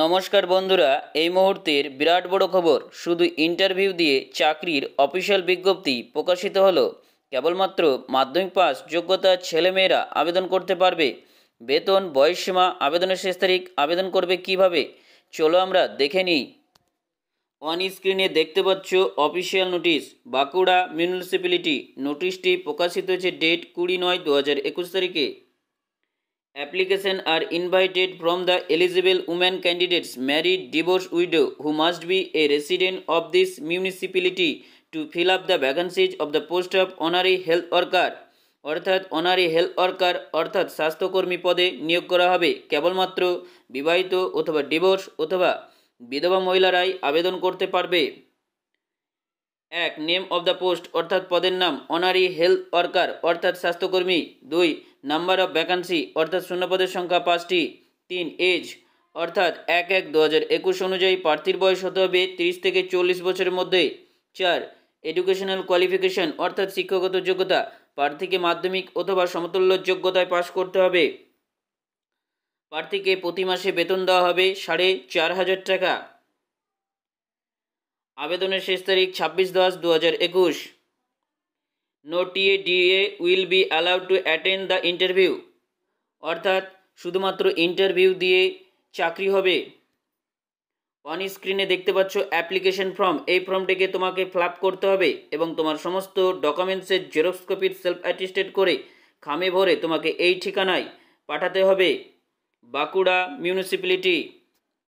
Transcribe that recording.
নমস্কার বন্ধুরা এই মুহূর্তের বিরাট বড় খবর শুধু ইন্টারভিউ দিয়ে চাকরির অফিসিয়াল বিজ্ঞপ্তি প্রকাশিত হলো কেবলমাত্র মাধ্যমিক পাস যোগ্যতা ছেলেমেয়েরা আবেদন করতে পারবে বেতন বয়সসীমা আবেদনের শেষ তারিখ আবেদন করবে কিভাবে চলো আমরা দেখে নিই অন স্ক্রিনে দেখতে পাচ্ছ অফিসিয়াল নোটিশ বাঁকুড়া মিউনিসিপ্যালিটি নোটিশটি প্রকাশিত হয়েছে ডেট কুড়ি নয় দু হাজার একুশ তারিখে application are invited from the eligible women candidates married divorce widow who must be a resident of this municipality to fill up the vacancies of the post of honorary health worker অর্থাৎ honorary health worker অর্থাৎ স্বাস্থ্যকর্মী পদে নিয়োগ করা হবে কেবলমাত্র বিবাহিত অথবা ডিভোর্স অথবা বিধবা মহিলারাই আবেদন করতে পারবে এক নেম অফ দ্য পোস্ট অর্থাৎ পদের নাম অনারি হেলথ ওয়ার্কার অর্থাৎ স্বাস্থ্যকর্মী দুই নাম্বার অফ ভ্যাকান্সি অর্থাৎ শূন্যপদের সংখ্যা পাঁচটি তিন এজ অর্থাৎ এক এক দু হাজার একুশ অনুযায়ী প্রার্থীর বয়স হতে হবে তিরিশ থেকে চল্লিশ বছরের মধ্যে চার এডুকেশনাল কোয়ালিফিকেশন অর্থাৎ শিক্ষাগত যোগ্যতা প্রার্থীকে মাধ্যমিক অথবা সমতুল্য যোগ্যতায় পাশ করতে হবে প্রার্থীকে প্রতি মাসে বেতন দেওয়া হবে সাড়ে চার হাজার টাকা আবেদনের শেষ তারিখ ছাব্বিশ দশ দু হাজার একুশ no TA DA will be allowed to attend the interview অর্থাৎ শুধুমাত্র ইন্টারভিউ দিয়ে চাকরি হবে অন স্ক্রিনে দেখতে পাচ্ছ অ্যাপ্লিকেশন ফর্ম এই ফর্মটিকে তোমাকে ফ্লাপ করতে হবে এবং তোমার সমস্ত ডকুমেন্টসের জেরক্স কপির সেলফ অ্যাটিস্টেড করে খামে ভরে তোমাকে এই ঠিকানায় পাঠাতে হবে বাঁকুড়া মিউনিসিপ্যালিটি